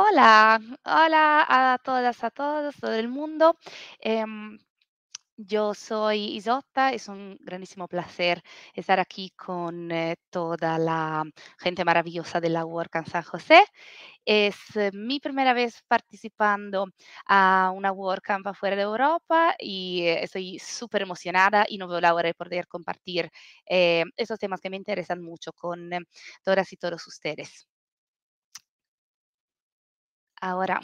Hola, hola a todas, a todos, todo el mundo. Em, yo soy Isotta, es un grandísimo placer estar aquí con eh, toda la gente maravillosa de la Workcamp San José. Es eh, mi primera vez participando a una workcamp afuera de Europa y eh, estoy súper emocionada y no veo la hora de poder compartir esos temas que me interesan mucho con todas y todos ustedes. Ahora,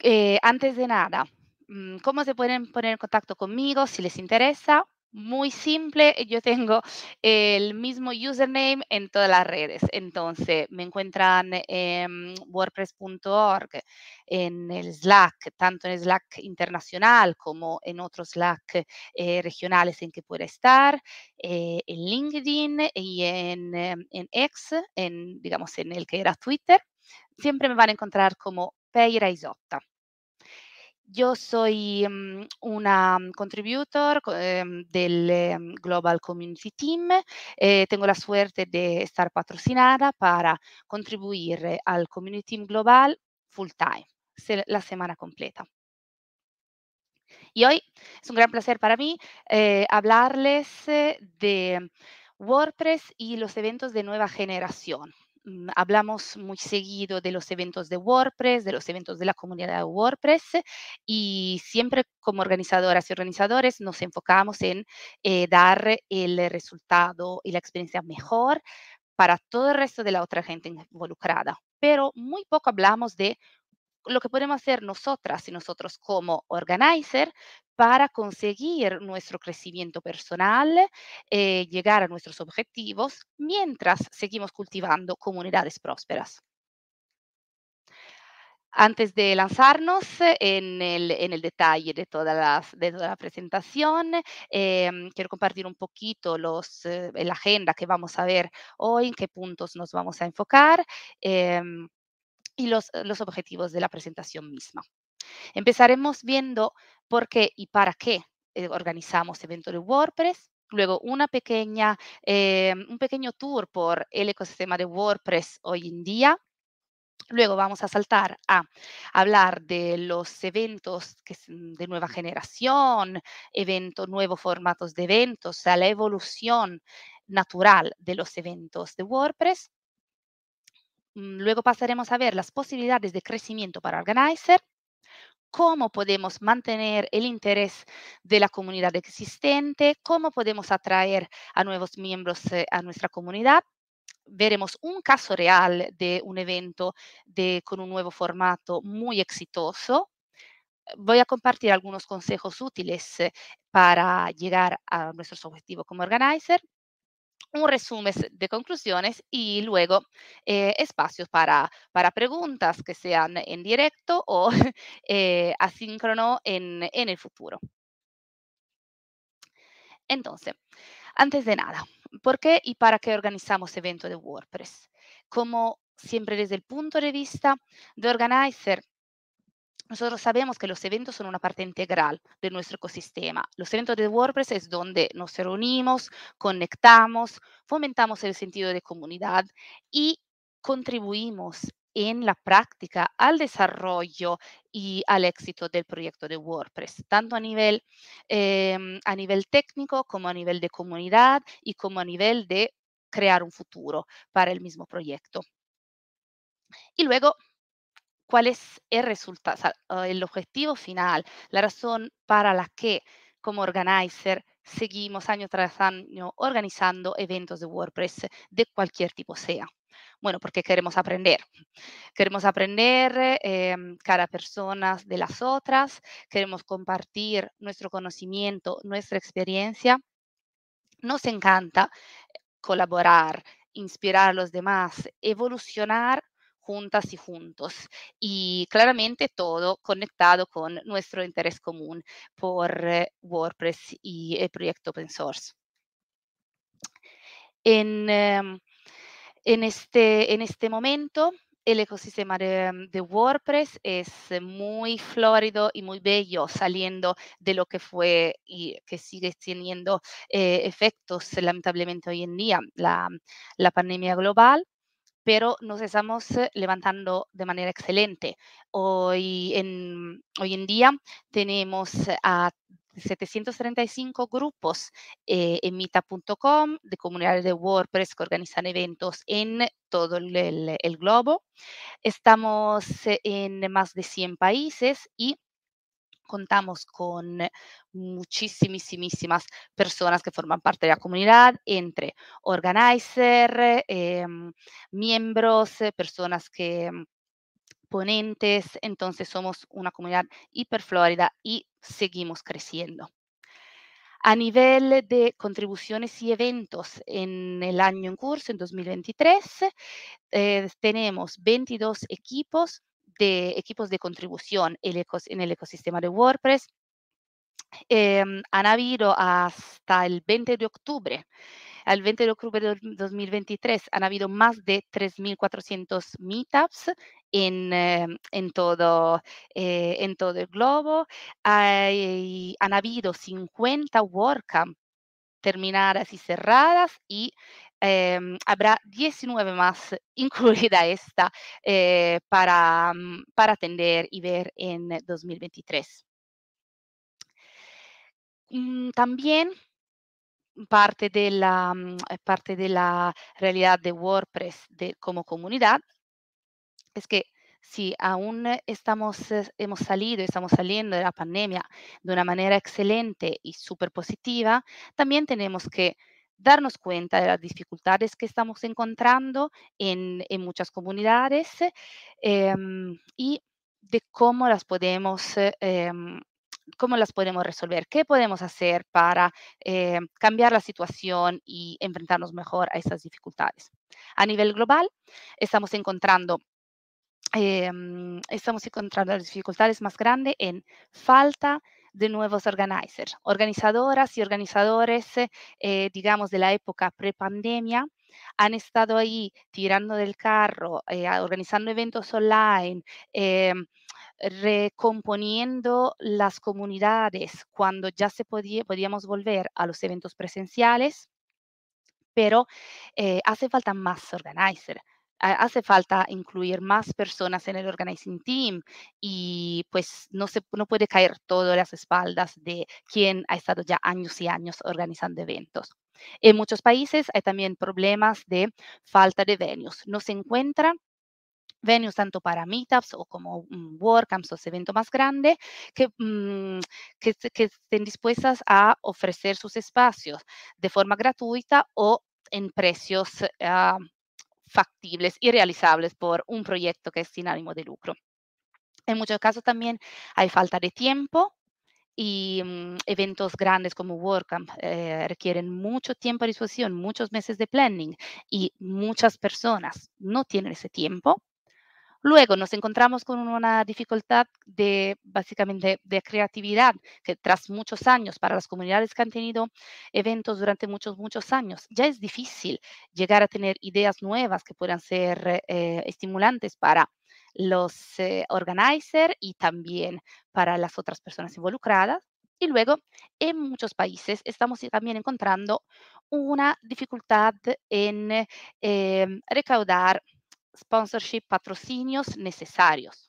eh, antes de nada, mm, ¿cómo se pueden poner en contacto conmigo si les interesa? muy simple. Yo tengo el mismo username en todas las redes. Entonces, me encuentran en wordpress.org, en el Slack, tanto en el Slack internacional como en otros Slack eh, regionales en que pueda estar, eh, en LinkedIn y en, eh, en X, en, digamos, en el que era Twitter. Siempre me van a encontrar como Peira Isotta. Yo soy mm, una contributor em, del em, Global Community Team. Eh, tengo la suerte de estar patrocinada para contribuir al Community Team Global full time, la semana completa. Y hoy es un gran placer para mí eh, hablarles eh, de WordPress y los eventos de nueva generación. Mm, hablamos muy seguido de los eventos de WordPress, de los eventos de la comunidad de WordPress y siempre como organizadoras y organizadores nos enfocamos en eh, dar el resultado y la experiencia mejor para todo el resto de la otra gente involucrada. Pero muy poco hablamos de lo que podemos hacer nosotras y nosotros como organizer para conseguir nuestro crecimiento personal, eh, llegar a nuestros objetivos, mientras seguimos cultivando comunidades prósperas. Antes de lanzarnos en el, detalle de, todas las, de toda la presentación, eh, quiero compartir un poquito los, eh, la agenda que vamos a ver hoy, en qué puntos nos vamos a enfocar y eh, los, objetivos de la presentación misma. Empezaremos viendo por qué y para qué eh, organizamos eventos de WordPress, luego una pequeña, eh, un pequeño tour por el ecosistema de WordPress hoy en día. Luego vamos a saltar a hablar de los eventos mm, de nueva generación, eventos, nuevos formatos de eventos, o sea, la evolución natural de los eventos de WordPress. Mm, luego pasaremos a ver las posibilidades de crecimiento para Organizer, cómo podemos mantener el interés de la comunidad existente, cómo podemos atraer a nuevos miembros eh, a nuestra comunidad. Veremos un caso real de un evento de, con un nuevo formato muy exitoso. Voy a compartir algunos consejos útiles eh, para llegar a nuestros objetivos como organizer un resumen de conclusiones y luego eh, espacios para, para, preguntas que sean en directo o eh, asíncrono en, en el futuro. Entonces, antes de nada, ¿por qué y para qué organizamos eventos de WordPress? Como siempre desde el punto de vista de organizer, nosotros sabemos que los eventos son una parte integral de nuestro ecosistema. Los eventos de WordPress es donde nos reunimos, conectamos, fomentamos el sentido de comunidad y contribuimos en la práctica al desarrollo y al éxito del proyecto de WordPress, tanto a nivel, em, a nivel técnico como a nivel de comunidad y como a nivel de crear un futuro para el mismo proyecto. Y luego cuál es el resultado, el objetivo final, la razón para la que como organizer seguimos año tras año organizando eventos de WordPress de cualquier tipo sea. Bueno, porque queremos aprender. Queremos aprender eh, cada persona de las otras, queremos compartir nuestro conocimiento, nuestra experiencia. Nos encanta colaborar, inspirar a los demás, evolucionar juntas y juntos. Y claramente todo conectado con nuestro interés común por eh, WordPress y el proyecto open source. En, em, en, este, en este momento, el ecosistema em, de, WordPress es muy florido y muy bello, saliendo de lo que fue y que sigue teniendo eh, efectos lamentablemente hoy en día, la, la pandemia global pero nos estamos eh, levantando de manera excelente. Hoy en, hoy en día tenemos a 735 grupos eh, en mita.com de comunidades de WordPress que organizan eventos en todo el, el, globo. Estamos eh, en más de 100 países y contamos con muchísimas personas que forman parte de la comunidad, entre organizer, em, miembros, eh, personas que mm, ponentes, entonces somos una comunidad hiperflorida y seguimos creciendo. A nivel de contribuciones y eventos en el año en curso, en 2023, eh, tenemos 22 equipos de equipos de contribución en el ecosistema de WordPress. Em, han habido hasta el 20 de octubre, al 20 de octubre de 2023, han habido más de 3.400 meetups en, em, en, todo, eh, en todo el globo. Hay, han habido 50 WordCamp terminadas y cerradas y Em, habrá 19 más, incluida esta, eh, para, mm, para atender y ver en 2023. Mm, también parte de la, mm, eh, parte de la realidad de WordPress de, como comunidad es que si aún eh, estamos, hemos salido, estamos saliendo de la pandemia de una manera excelente y súper positiva, también tenemos que darnos cuenta de las dificultades que estamos encontrando en, muchas comunidades em, y de cómo las podemos... Eh, em, las podemos resolver, qué podemos hacer para eh, cambiar la situación y enfrentarnos mejor a esas dificultades. A nivel global, estamos encontrando em, estamos encontrando las dificultades más grandes en falta de nuevos organizers, organizadoras y organizadores, eh, eh, digamos, de la época prepandemia, han estado ahí tirando del carro, eh, organizando eventos online, recomponiendo las comunidades cuando ya se podía, podíamos volver a los eventos presenciales, pero hace falta más organizer, hace falta incluir más personas en el organizing team y pues no, se, puede caer todo las espaldas de quien ha estado ya años y años organizando eventos. En muchos países hay también problemas de falta de venues. No se encuentran venues tanto para meetups o como um, WordCamps o eventos más grandes que, mm, que, estén dispuestas a ofrecer sus espacios de forma gratuita o en precios ah, factibles y realizables por un proyecto que es sin ánimo de lucro. En muchos casos también hay falta de tiempo y mm, eventos grandes como WordCamp eh, requieren mucho tiempo de disuasión, muchos meses de planning y muchas personas no tienen ese tiempo Luego nos encontramos con una dificultad de básicamente de, creatividad, que tras muchos años, para las comunidades que han tenido eventos durante muchos, muchos años, ya es difícil llegar a tener ideas nuevas que puedan ser eh, estimulantes para los eh, organizers y también para las otras personas involucradas. Y luego, en muchos países estamos también encontrando una dificultad en eh, recaudar sponsorship, patrocinios necesarios.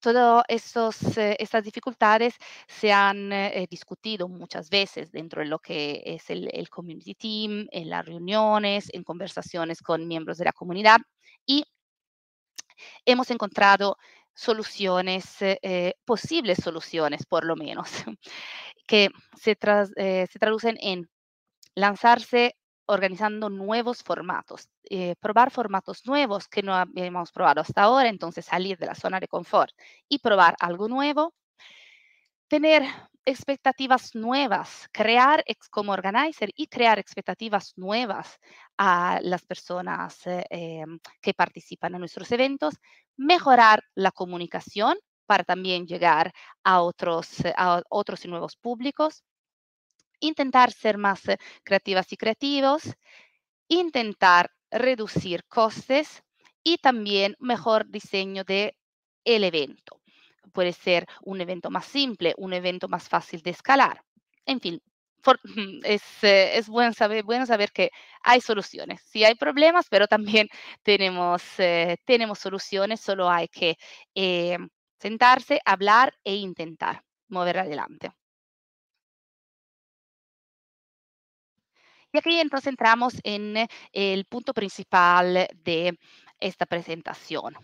Todas eh, estas dificultades se han eh, discutido muchas veces dentro de lo que es el, community team, en las reuniones, en conversaciones con miembros de la comunidad y hemos encontrado soluciones, eh, posibles soluciones por lo menos, que se, se traducen en lanzarse organizando nuevos formatos, eh, probar formatos nuevos que no habíamos probado hasta ahora, entonces salir de la zona de confort y probar algo nuevo, tener expectativas nuevas, crear como organizer y crear expectativas nuevas a las personas eh, eh, que participan en nuestros eventos, mejorar la comunicación para también llegar a otros, a otros y nuevos públicos, intentar ser más eh, creativas y creativos, intentar reducir costes y también mejor diseño de el evento. Puede ser un evento más simple, un evento más fácil de escalar. En fin, es, eh, es bueno, saber, bueno saber que hay soluciones. Sí hay problemas, pero también tenemos, eh, tenemos soluciones, solo hay que sentarse, hablar e intentar mover adelante. Y aquí entonces entramos en eh, el punto principal de esta presentación.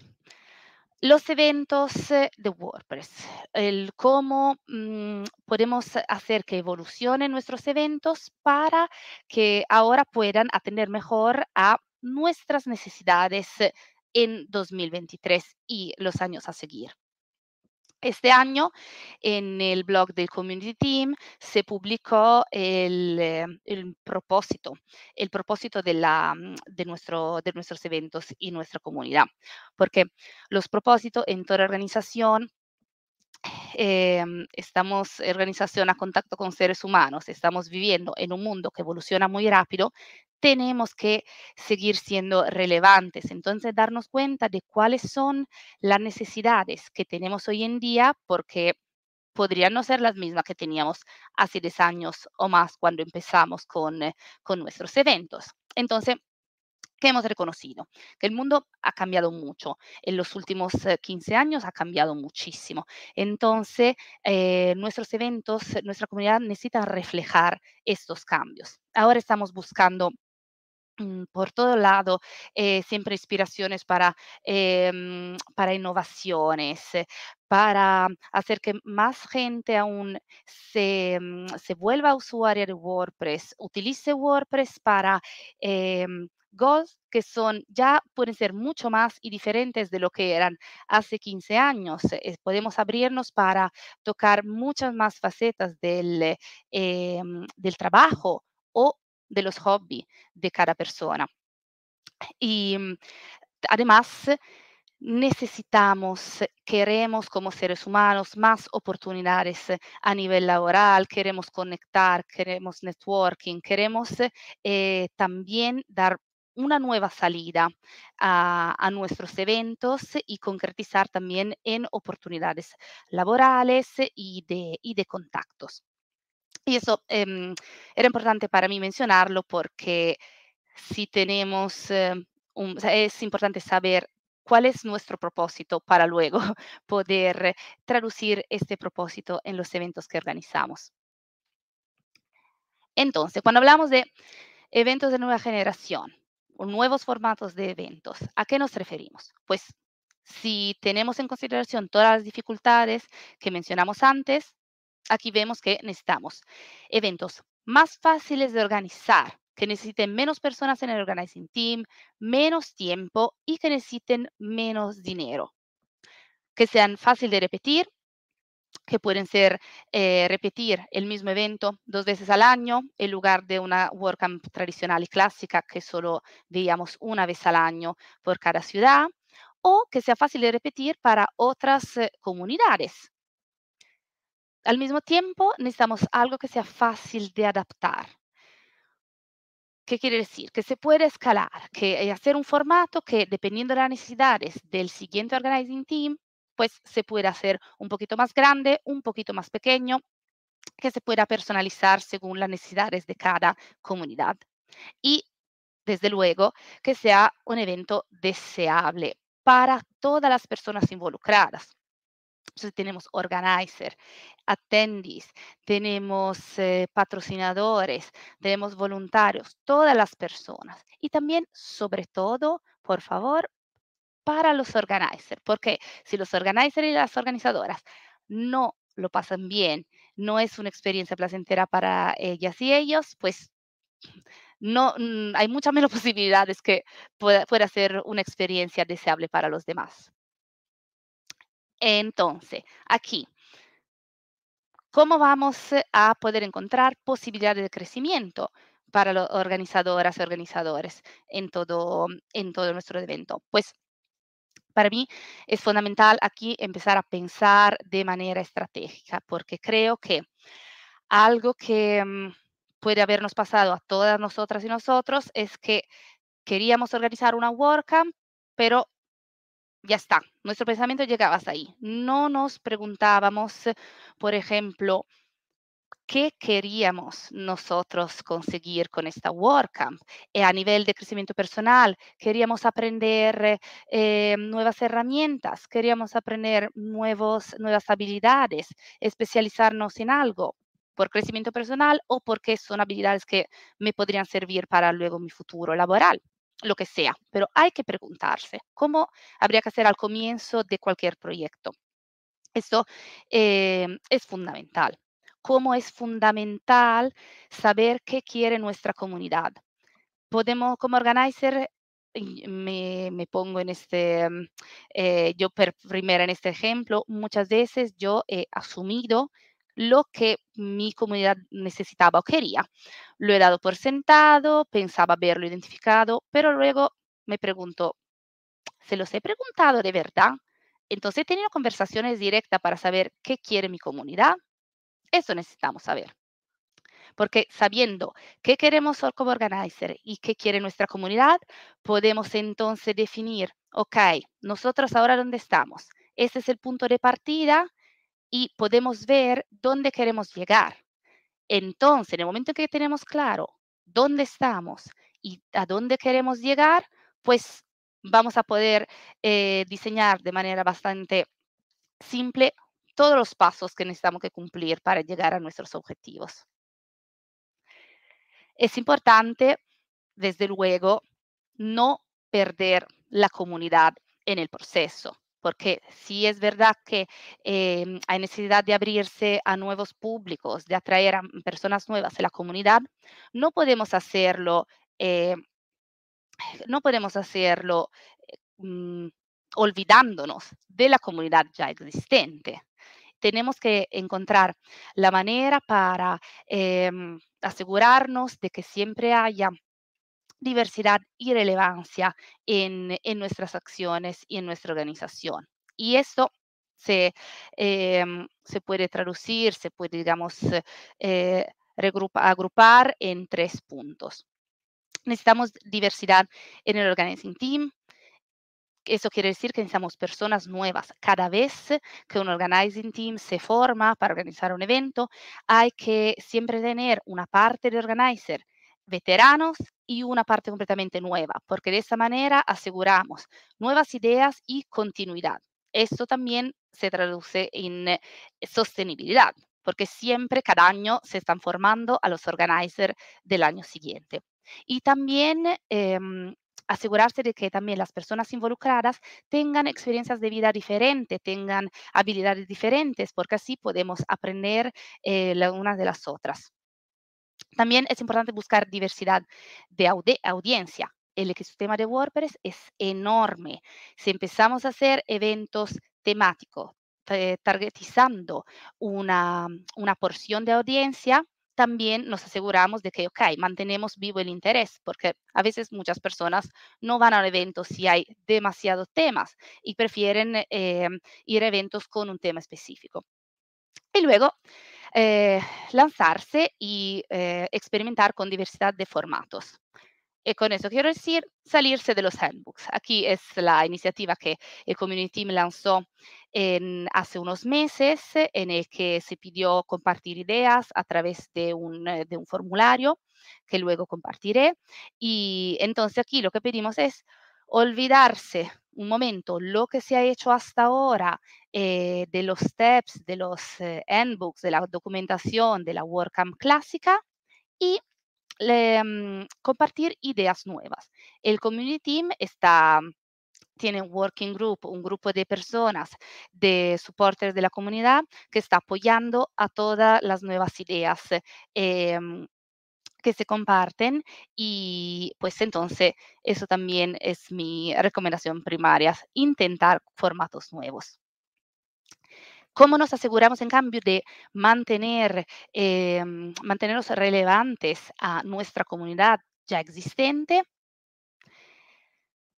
Los eventos eh, de WordPress, el cómo mm, podemos hacer que evolucionen nuestros eventos para que ahora puedan atender mejor a nuestras necesidades en 2023 y los años a seguir. Este año en el blog del Community Team se publicó el, eh, propósito, el propósito de, la, mm, de, nuestro, de nuestros eventos y nuestra comunidad, porque los propósitos en toda organización Em, eh, estamos organización a contacto con seres humanos, estamos viviendo en un mundo que evoluciona muy rápido, tenemos que seguir siendo relevantes. Entonces, darnos cuenta de cuáles son las necesidades que tenemos hoy en día, porque podrían no ser las mismas que teníamos hace 10 años o más cuando empezamos con, eh, con nuestros eventos. Entonces, que hemos reconocido que el mundo ha cambiado mucho. En los últimos 15 eh, años ha cambiado muchísimo. Entonces, eh, nuestros eventos, nuestra comunidad necesita reflejar estos cambios. Ahora estamos buscando mm, por todo lado eh, siempre inspiraciones para, em, para innovaciones, para hacer que más gente aún se, mm, se vuelva usuaria de WordPress, utilice WordPress para em, goals que son ya pueden ser mucho más y diferentes de lo que eran hace 15 años. Eh, podemos abrirnos para tocar muchas más facetas del, eh, em, del trabajo o de los hobbies de cada persona. Y mm, además, necesitamos, queremos como seres humanos más oportunidades a nivel laboral, queremos conectar, queremos networking, queremos eh, también dar una nueva salida a, nuestros eventos y concretizar también en oportunidades laborales y de, contactos. Y eso em, era importante para mí mencionarlo porque si tenemos, eh, es importante saber cuál es nuestro propósito para luego poder traducir este propósito en los eventos que organizamos. Entonces, cuando hablamos de eventos de nueva generación, nuevos formatos de eventos. ¿A qué nos referimos? Pues si tenemos en consideración todas las dificultades que mencionamos antes, aquí vemos que necesitamos eventos más fáciles de organizar, que necesiten menos personas en el organizing team, menos tiempo y que necesiten menos dinero, que sean fácil de repetir que pueden ser eh, repetir el mismo evento dos veces al año en lugar de una WordCamp tradicional y clásica que solo veíamos una vez al año por cada ciudad o que sea fácil de repetir para otras eh, comunidades. Al mismo tiempo, necesitamos algo que sea fácil de adaptar. ¿Qué quiere decir? Que se puede escalar, que eh, hacer un formato que, dependiendo de las necesidades del siguiente organizing team, pues se puede hacer un poquito más grande, un poquito más pequeño, que se pueda personalizar según las necesidades de cada comunidad. Y, desde luego, que sea un evento deseable para todas las personas involucradas. Entonces tenemos organizer, attendees, tenemos eh, patrocinadores, tenemos voluntarios, todas las personas. Y también, sobre todo, por favor, para los organizers, porque si los organizers y las organizadoras no lo pasan bien, no es una experiencia placentera para ellas y ellos, pues no mm, hay muchas menos posibilidades que pueda, ser una experiencia deseable para los demás. Entonces, aquí, ¿cómo vamos a poder encontrar posibilidades de crecimiento para los organizadoras y organizadores en todo, en todo nuestro evento? Pues para mí es fundamental aquí empezar a pensar de manera estratégica, porque creo que algo que mm, puede habernos pasado a todas nosotras y nosotros es que queríamos organizar una camp, pero ya está, nuestro pensamiento llegaba hasta ahí. No nos preguntábamos, por ejemplo, qué queríamos nosotros conseguir con esta WordCamp. Eh, a nivel de crecimiento personal, queríamos aprender eh, nuevas herramientas, queríamos aprender nuevos, nuevas habilidades, especializarnos en algo por crecimiento personal o porque son habilidades que me podrían servir para luego mi futuro laboral lo que sea, pero hay que preguntarse cómo habría que hacer al comienzo de cualquier proyecto. Esto eh, es fundamental cómo es fundamental saber qué quiere nuestra comunidad. Podemos, como organizer, me, me, pongo en este, mm, eh, yo primero primera en este ejemplo, muchas veces yo he asumido lo que mi comunidad necesitaba o quería. Lo he dado por sentado, pensaba haberlo identificado, pero luego me pregunto, ¿se los he preguntado de verdad? Entonces he tenido conversaciones directas para saber qué quiere mi comunidad, eso necesitamos saber. Porque sabiendo qué queremos ser como organizer y qué quiere nuestra comunidad, podemos entonces definir, ok, nosotros ahora dónde estamos. Este es el punto de partida y podemos ver dónde queremos llegar. Entonces, en el momento que tenemos claro dónde estamos y a dónde queremos llegar, pues vamos a poder eh, diseñar de manera bastante simple todos los pasos que necesitamos que cumplir para llegar a nuestros objetivos. Es importante, desde luego, no perder la comunidad en el proceso, porque si es verdad que em, hay necesidad de abrirse a nuevos públicos, de atraer a personas nuevas a la comunidad, no podemos hacerlo, eh, no podemos hacerlo eh, mm, olvidándonos de la comunidad ya existente tenemos que encontrar la manera para em, asegurarnos de que siempre haya diversidad y relevancia en, nuestras acciones y en nuestra organización. Y eso se, em, puede traducir, se puede, digamos, eh, agrupar en tres puntos. Necesitamos diversidad en el organizing team, eso quiere decir que necesitamos personas nuevas. Cada vez que un organizing team se forma para organizar un evento, hay que siempre tener una parte de organizer veteranos y una parte completamente nueva, porque de esa manera aseguramos nuevas ideas y continuidad. Esto también se traduce en eh, sostenibilidad, porque siempre cada año se están formando a los organizers del año siguiente. Y también em, asegurarse de que también las personas involucradas tengan experiencias de vida diferentes, tengan habilidades diferentes, porque así podemos aprender eh, las unas de las otras. También es importante buscar diversidad de audiencia. El ecosistema de WordPress es enorme. Si empezamos a hacer eventos temáticos, eh, targetizando una, una porción de audiencia, también nos aseguramos de que, ok, mantenemos vivo el interés, porque a veces muchas personas no van a evento si hay demasiados temas y prefieren eh, eh, ir a eventos con un tema específico. Y luego, eh, lanzarse y experimentar con diversidad de formatos. Y eh, con eso quiero decir salirse de los handbooks. Aquí es la iniciativa que el Community Team lanzó hace unos meses, eh, en el que se pidió compartir ideas a través de un, eh, un formulario que luego compartiré. Y entonces aquí lo que pedimos es olvidarse un momento lo que se ha hecho hasta ahora de los steps, de los handbooks, de la documentación, de la WordCamp clásica y Mm, compartir ideas nuevas. El community team está tiene un working group, un grupo de personas, de supporters de la comunidad que está apoyando a todas las nuevas ideas eh, que se comparten y pues entonces eso también es mi recomendación primaria, intentar formatos nuevos. ¿Cómo nos aseguramos, en cambio, de mantener, em, mantenernos relevantes a nuestra comunidad ya existente?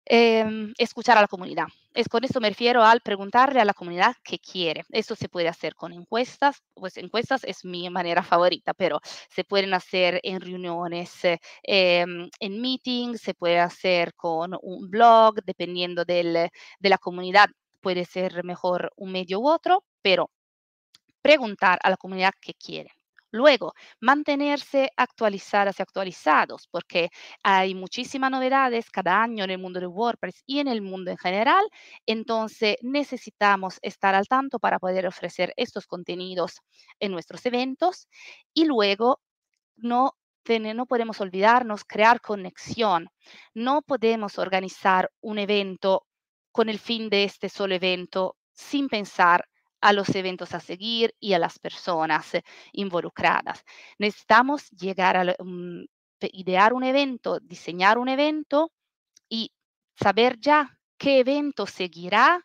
Em, escuchar a la comunidad. Es, con esto me refiero al preguntarle a la comunidad qué quiere. Esto se puede hacer con encuestas, pues encuestas es mi manera favorita, pero se pueden hacer en reuniones, eh, em, en meetings, se puede hacer con un blog, dependiendo de la comunidad, puede ser mejor un medio u otro pero preguntar a la comunidad qué quiere. Luego, mantenerse actualizadas y actualizados, porque hay muchísimas novedades cada año en el mundo de WordPress y en el mundo en general. Entonces, necesitamos estar al tanto para poder ofrecer estos contenidos en nuestros eventos. Y luego, no, tener, no podemos olvidarnos, crear conexión. No podemos organizar un evento con el fin de este solo evento sin pensar a los eventos a seguir y a las personas eh, involucradas. Necesitamos llegar a idear un evento, diseñar un evento y saber ya qué evento seguirá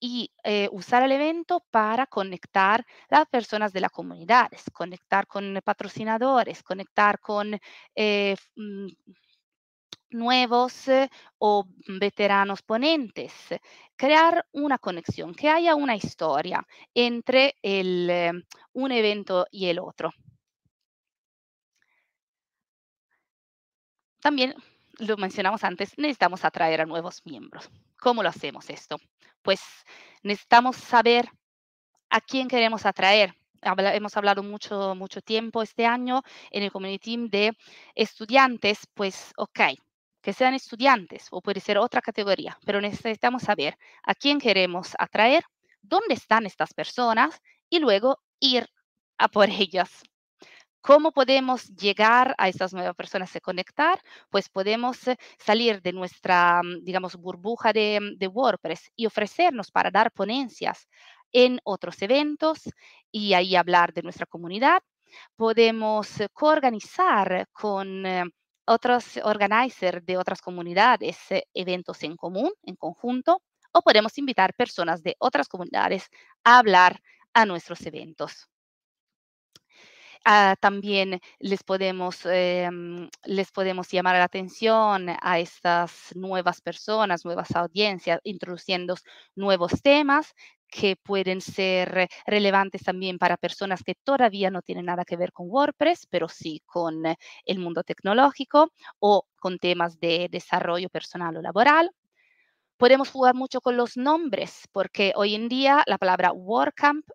y eh, usar el evento para conectar las personas de las comunidades, conectar con patrocinadores, conectar con eh, mm, nuevos eh, o veteranos ponentes, crear una conexión, que haya una historia entre el, eh, un evento y el otro. También, lo mencionamos antes, necesitamos atraer a nuevos miembros. ¿Cómo lo hacemos esto? Pues necesitamos saber a quién queremos atraer, hemos hablado mucho, mucho tiempo este año en el Community Team de estudiantes, pues, ok, que sean estudiantes o puede ser otra categoría, pero necesitamos saber a quién queremos atraer, dónde están estas personas y luego ir a por ellas. ¿Cómo podemos llegar a estas nuevas personas a conectar? Pues podemos eh, salir de nuestra, mm, digamos, burbuja de, mm, de WordPress y ofrecernos para dar ponencias en otros eventos y ahí hablar de nuestra comunidad podemos eh, coorganizar con eh, otros organizers de otras comunidades, eh, eventos en común, en conjunto, o podemos invitar personas de otras comunidades a hablar a nuestros eventos. Ah, también les podemos, eh, mm, les podemos llamar la atención a estas nuevas personas, nuevas audiencias, introduciendo nuevos temas que pueden ser relevantes también para personas que todavía no tienen nada que ver con WordPress, pero sí con eh, el mundo tecnológico o con temas de desarrollo personal o laboral. Podemos jugar mucho con los nombres, porque hoy en día la palabra WordCamp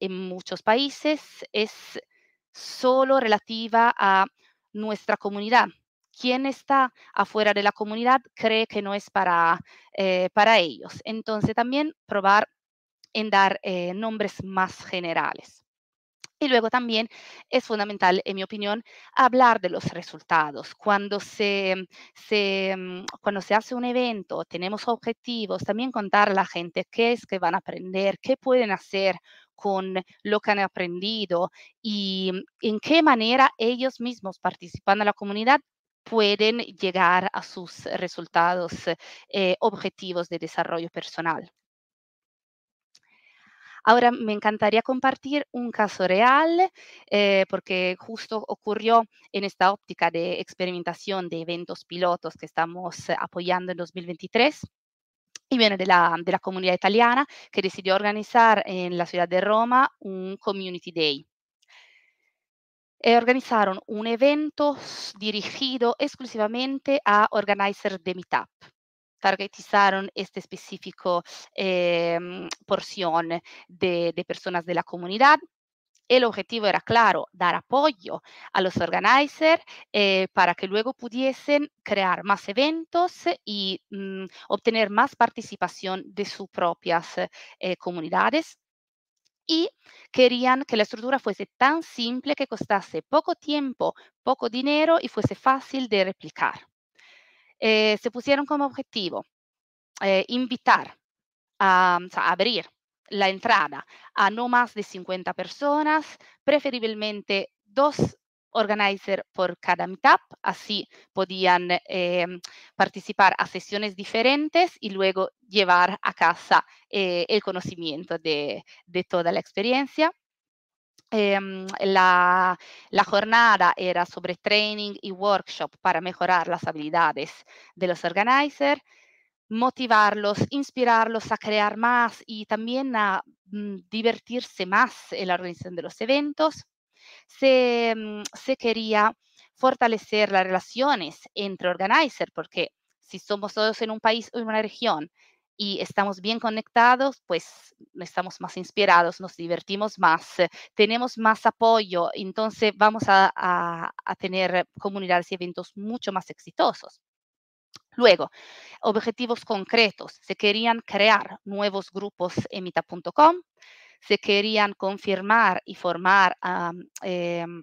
en muchos países es solo relativa a nuestra comunidad. Quien está afuera de la comunidad cree que no es para, eh, para ellos. Entonces también probar en dar eh, nombres más generales. Y luego también es fundamental, en mi opinión, hablar de los resultados. Cuando se, mm, cuando se hace un evento, tenemos objetivos, también contar a la gente qué es que van a aprender, qué pueden hacer con lo que han aprendido y mm, en qué manera ellos mismos participando en la comunidad pueden llegar a sus resultados eh, objetivos de desarrollo personal. Ahora me encantaría compartir un caso real eh, porque justo ocurrió en esta óptica de experimentación de eventos pilotos que estamos apoyando en 2023 y viene de la, comunidad italiana que decidió organizar en la ciudad de Roma un Community Day. E organizaron un evento dirigido exclusivamente a organizers de Meetup. Targetizaron esta específica em, porción de, de personas de la comunidad el objetivo era claro, dar apoyo a los organizers eh, para que luego pudiesen crear más eventos y mm, obtener más participación de sus propias eh, comunidades y querían que la estructura fuese tan simple que costase poco tiempo, poco dinero y fuese fácil de replicar. Eh, se pusieron como objetivo invitar a, abrir la entrada a no más de 50 personas, preferiblemente dos organizers por cada meetup, así podían eh, participar a sesiones diferentes y luego llevar a casa eh, el conocimiento de, toda la experiencia. Em, la, la, jornada era sobre training y workshop para mejorar las habilidades de los organizers motivarlos, inspirarlos a crear más y también a mm, divertirse más en la organización de los eventos. Mm, se, quería fortalecer las relaciones entre organizers, porque si somos todos en un país o en una región y estamos bien conectados, pues estamos más inspirados, nos divertimos más, eh, tenemos más apoyo, entonces vamos a tener comunidades y eventos mucho más exitosos. Luego, objetivos concretos. Se querían crear nuevos grupos en mita.com, se querían confirmar y formar em,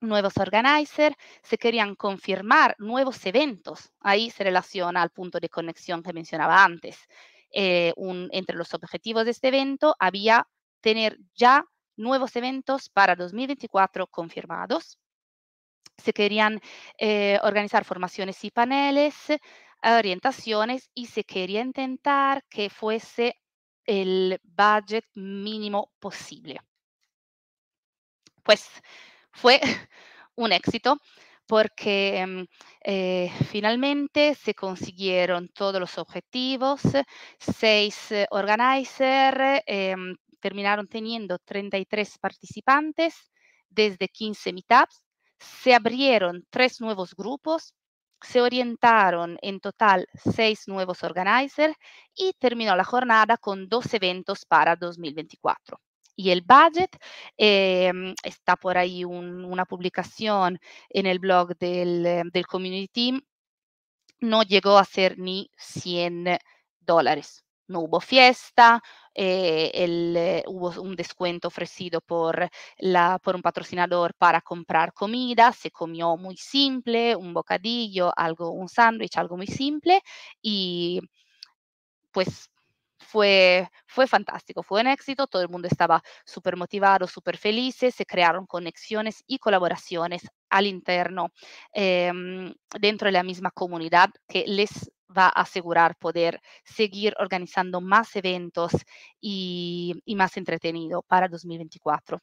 nuevos organizers, se querían confirmar nuevos eventos. Ahí se relaciona al punto de conexión que mencionaba antes. Eh, entre los objetivos de este evento había tener ya nuevos eventos para 2024 confirmados se querían eh, organizar formaciones y paneles, eh, orientaciones y se quería intentar que fuese el budget mínimo posible. Pues fue un éxito porque mm, eh, finalmente se consiguieron todos los objetivos, seis organizers terminaron teniendo 33 participantes desde 15 meetups se abrieron tres nuevos grupos, se orientaron en total seis nuevos organizers y terminó la jornada con dos eventos para 2024 y el budget. Em, está por ahí una publicación en el blog del, eh, del Community Team. No llegó a ser ni 100 dólares no hubo fiesta, eh, eh, hubo un descuento ofrecido por, un patrocinador para comprar comida, se comió muy simple, un bocadillo, algo, un sándwich, algo muy simple y pues fue, fue fantástico, fue un éxito, todo el mundo estaba súper motivado, súper feliz, se crearon conexiones y colaboraciones al interno, em, dentro de la misma comunidad que les va a asegurar poder seguir organizando más eventos y, más entretenido para 2024.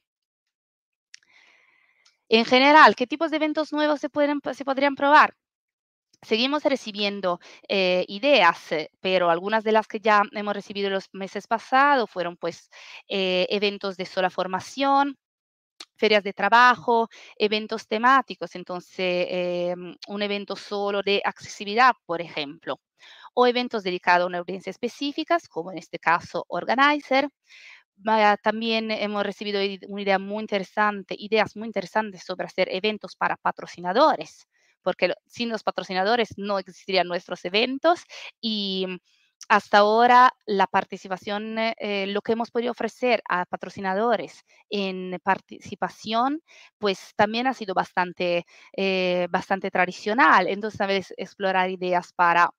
En general, ¿qué tipos de eventos nuevos se, podrían probar? Seguimos recibiendo eh, ideas, eh, pero algunas de las que ya hemos recibido los meses pasados fueron pues eh, eventos de sola formación, ferias de trabajo, eventos temáticos, entonces eh, mm, un evento solo de accesibilidad, por ejemplo, o eventos dedicados a una audiencia específica, como en este caso Organizer. Ah, también hemos recibido una idea muy interesante, ideas muy interesantes sobre hacer eventos para patrocinadores, porque sin los patrocinadores no existirían nuestros eventos y mm, hasta ahora la participación, eh, eh, lo que hemos podido ofrecer a patrocinadores en participación, pues también ha sido bastante, eh, bastante tradicional. Entonces, a veces explorar ideas para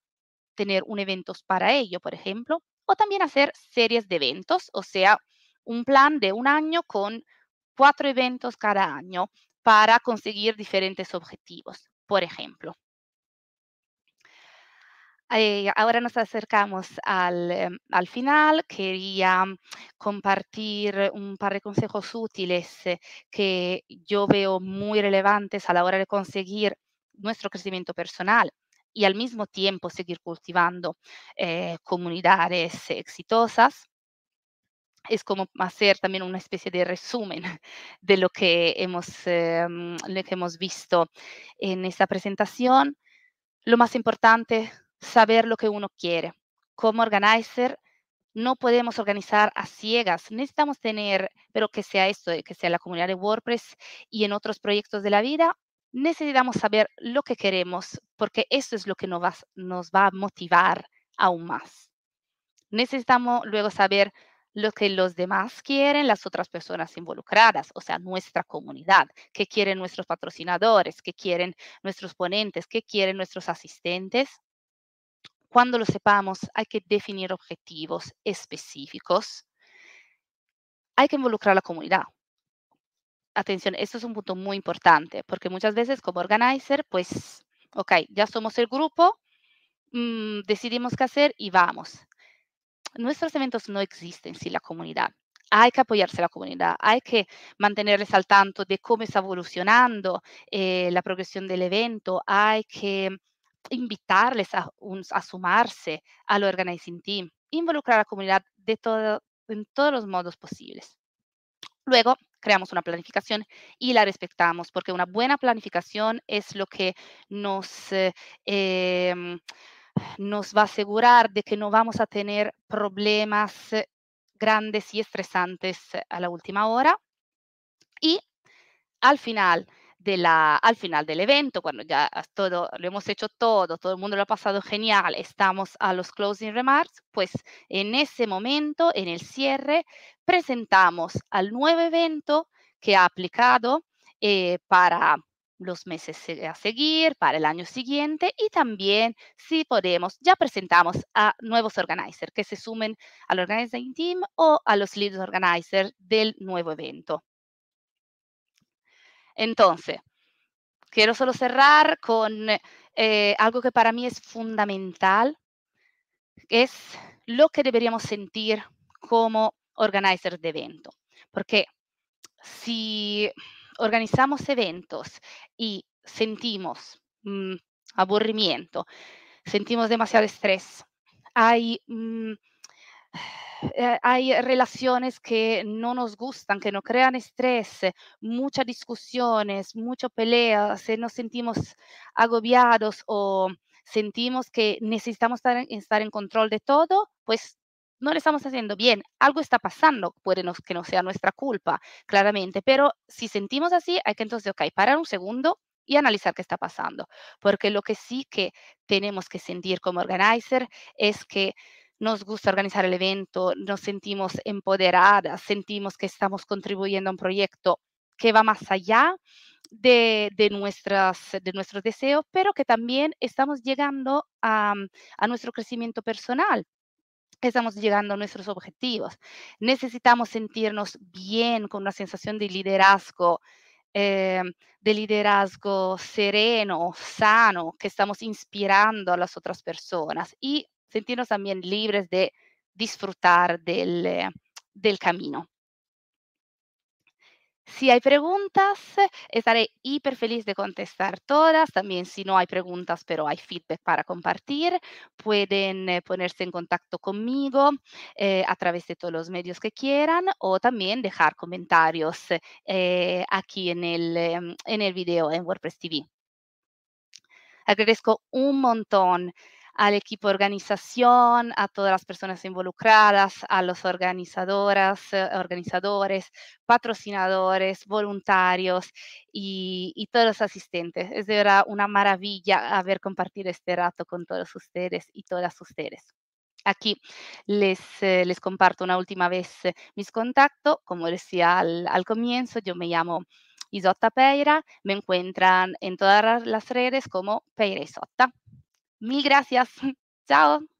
tener un evento para ello, por ejemplo, o también hacer series de eventos, o sea, un plan de un año con cuatro eventos cada año para conseguir diferentes objetivos, por ejemplo. Eh, ahora nos acercamos em, al, final. Quería compartir un par de consejos útiles eh, que yo veo muy relevantes a la hora de conseguir nuestro crecimiento personal y al mismo tiempo seguir cultivando eh, comunidades exitosas es como hacer también una especie de resumen de lo que hemos, em, lo que hemos visto en esta presentación. Lo más importante saber lo que uno quiere. Como organizer, no podemos organizar a ciegas. Necesitamos tener, pero que sea esto, que sea la comunidad de WordPress y en otros proyectos de la vida, necesitamos saber lo que queremos, porque eso es lo que nos va, nos va a motivar aún más. Necesitamos luego saber lo que los demás quieren, las otras personas involucradas, o sea, nuestra comunidad, qué quieren nuestros patrocinadores, qué quieren nuestros ponentes, qué quieren nuestros asistentes cuando lo sepamos, hay que definir objetivos específicos. Hay que involucrar a la comunidad. Atención, esto es un punto muy importante, porque muchas veces como organizer, pues, ok, ya somos el grupo, mm, decidimos qué hacer y vamos. Nuestros eventos no existen sin la comunidad. Hay que apoyarse a la comunidad, hay que mantenerles al tanto de cómo está evolucionando eh, la progresión del evento, hay que invitarles a, sumarse al Organizing Team, involucrar a la comunidad de todo, en todos los modos posibles. Luego, creamos una planificación y la respetamos, porque una buena planificación es lo que nos, eh, em, nos va a asegurar de que no vamos a tener problemas eh, grandes y estresantes a la última hora. Y al final, al final del evento, cuando ya todo, lo hemos hecho todo, todo el mundo lo ha pasado genial, estamos a los closing remarks, pues en ese momento, en el cierre, presentamos al nuevo evento que ha aplicado eh, para los meses a seguir, para el año siguiente y también, si podemos, ya presentamos a nuevos organizers que se sumen al organizing team o a los lead organizers del nuevo evento. Entonces, quiero solo cerrar con eh, algo que para mí es fundamental, es lo que deberíamos sentir como organizers de evento. Porque si organizamos eventos y sentimos mm, aburrimiento, sentimos demasiado estrés, hay mm, eh, hay relaciones que no nos gustan, que nos crean estrés, eh, muchas discusiones, muchas peleas, se eh, nos sentimos agobiados o sentimos que necesitamos estar en, control de todo, pues no le estamos haciendo bien, algo está pasando, puede que no sea nuestra culpa, claramente, pero si sentimos así, hay que entonces, ok, parar un segundo y analizar qué está pasando, porque lo que sí que tenemos que sentir como organizer es que nos gusta organizar el evento, nos sentimos empoderadas, sentimos que estamos contribuyendo a un proyecto que va más allá de, nuestras, de nuestros deseos, pero que también estamos llegando a, nuestro crecimiento personal, estamos llegando a nuestros objetivos. Necesitamos sentirnos bien con una sensación de liderazgo, eh, de liderazgo sereno, sano, que estamos inspirando a las otras personas. Y sentirnos también libres de disfrutar del, eh, camino. Si hay preguntas, eh, estaré hiper feliz de contestar todas. También si no hay preguntas, pero hay feedback para compartir, pueden eh, ponerse en contacto conmigo a través de todos los medios que quieran o también dejar comentarios aquí en el, en el video en WordPress TV. Agradezco un montón al equipo organización, a todas las personas involucradas, a los organizadoras, eh, organizadores, patrocinadores, voluntarios y, todos los asistentes. Es de verdad una maravilla haber compartido este rato con todos ustedes y todas ustedes. Aquí les, eh, les comparto una última vez eh, mis contactos. Como decía al, al comienzo, yo me llamo Isotta Peira. Me encuentran en todas las redes como Peira Isotta. Mil gracias. Chao.